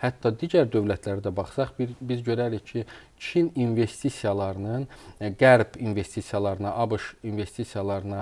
Hətta digər dövlətlərdə baxsaq, bir, biz görərik ki, Çin investisiyalarının e, qərb investisiyalarına, ABŞ investisiyalarına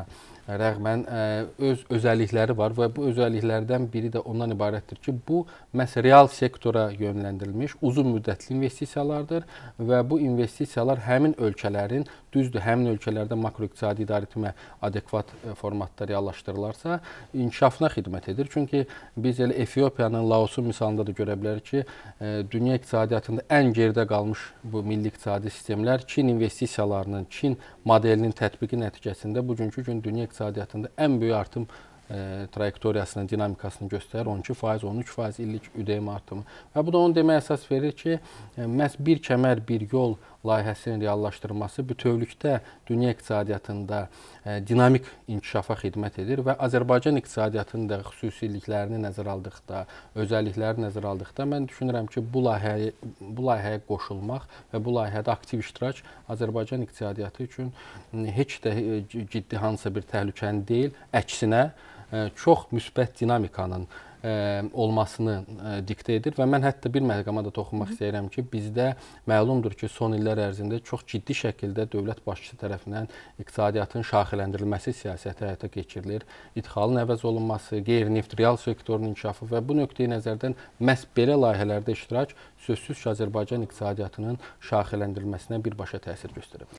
e, rəğmən ə, e, öz özəllikləri var və bu özəlliklərdən biri də ondan ibarətdir ki, bu məhz real sektora yönləndirilmiş uzun müddətli investisiyalardır və bu investisiyalar həmin ölkələrin düzdür, həmin ölkələrdə makroiqtisadi idarəetmə adekvat formatda reallaşdırılarsa, inkişafına xidmət edir. Çünki biz elə Efiopiyanın, Laosun misalında da görə bilərik ki, e, dünya iqtisadiyyatında ən geridə qalmış bu milli iqtisadi sistemlər Çin investisiyalarının, Çin modelinin tətbiqi nəticəsində bugünkü gün dünya iqtisadiyyatında ən böyük artım ə, e, trayektoriyasını, dinamikasını göstərir. 12%, 13% illik üdm artımı. Və bu da onu demək əsas verir ki, ə, e, məhz bir kəmər, bir yol layihəsinin reallaşdırılması bütövlükdə dünya iqtisadiyyatında e, dinamik inkişafa xidmət edir və Azərbaycan iqtisadiyyatının da xüsusiliklərini nəzərə aldıqda, özəlliklərini nəzərə aldıqda mən düşünürəm ki, bu layihəyə bu layihəyə qoşulmaq və bu layihədə aktiv iştirak Azərbaycan iqtisadiyyatı üçün heç də e, ciddi hansısa bir təhlükəni deyil, əksinə e, çox müsbət dinamikanın ə, e, olmasını ə, e, diktə edir və mən hətta bir məqama da toxunmaq Hı. istəyirəm ki, bizdə məlumdur ki, son illər ərzində çox ciddi şəkildə dövlət başçısı tərəfindən iqtisadiyyatın şaxələndirilməsi siyasəti həyata keçirilir. İdxalın əvəz olunması, qeyri-neft real sektorunun inkişafı və bu nöqteyi nəzərdən məhz belə layihələrdə iştirak sözsüz ki, Azərbaycan iqtisadiyyatının şaxələndirilməsinə birbaşa təsir göstərə bilər.